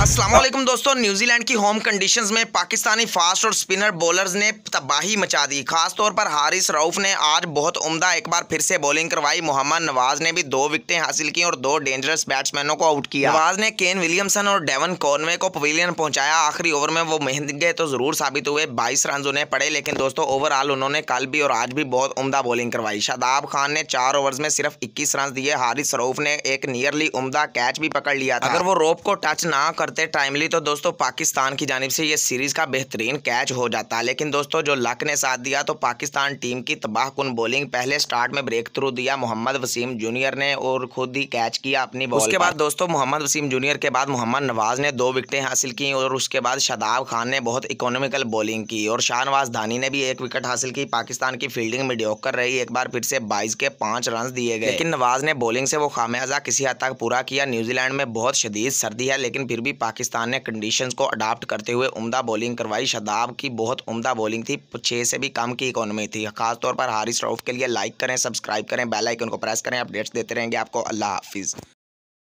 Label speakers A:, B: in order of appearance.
A: असलम दोस्तों न्यूजीलैंड की home conditions में पाकिस्तानी फास्ट और स्पिनर बॉलर्स ने तबाही मचा दी खासतौर पर हारिस रऊफ ने आज बहुत उम्दा एक बार फिर से बॉलिंग करवाई मोहम्मद नवाज ने भी दो विकटें हासिल की और दो डेंजरस बैट्समैनों को आउट किया नवाज ने केन विलियमसन और डेवन कॉनवे को पवेलियन पहुंचाया आखिरी ओवर में वो मेहनत तो जरूर साबित हुए बाईस रन उन्हें पड़े लेकिन दोस्तों ओवरऑल उन्होंने कल भी और आज भी बहुत उमदा बॉलिंग करवाई शादाब खान ने चार ओवर में सिर्फ इक्कीस रन दिए हारिस रऊफ ने एक नियरली उमदा कैच भी पकड़ लिया अगर वो रोप को टच ना कर करते टाइमली तो दोस्तों पाकिस्तान की जानब से ये सीरीज़ का बेहतरीन कैच हो जाता लेकिन दोस्तों जो लक ने साथ दिया तो पाकिस्तान टीम की तबाह कन बॉलिंग पहले स्टार्ट में ब्रेक थ्रू दिया मोहम्मद वसीम जूनियर ने और खुद ही कैच किया अपनी बॉल उसके बाद दोस्तों मोहम्मद वसीम जूनियर के बाद मोहम्मद नवाज ने दो विकटें हासिल की और उसके बाद शदाब खान ने बहुत इकोनॉमिकल बॉलिंग की और शाहनवाज धानी ने भी एक विकेट हासिल की पाकिस्तान की फील्डिंग में डॉकर रही एक बार फिर से बाईस के पाँच रन दिए गए लेकिन नवाज ने बॉलिंग से वो खामियाजा किसी हद तक पूरा किया न्यूजीलैंड में बहुत शदीद सर्दी है लेकिन फिर भी पाकिस्तान ने कंडीशंस को अडाप्ट करते हुए उमदा बॉलिंग करवाई शदाब की बहुत उमदा बॉलिंग थी छः से भी कम की इकोनॉमी थी खासतौर पर हारिस रऊफ़ के लिए लाइक करें सब्सक्राइब करें बेल आइकन को प्रेस करें अपडेट्स देते रहेंगे आपको अल्लाह हाफिज़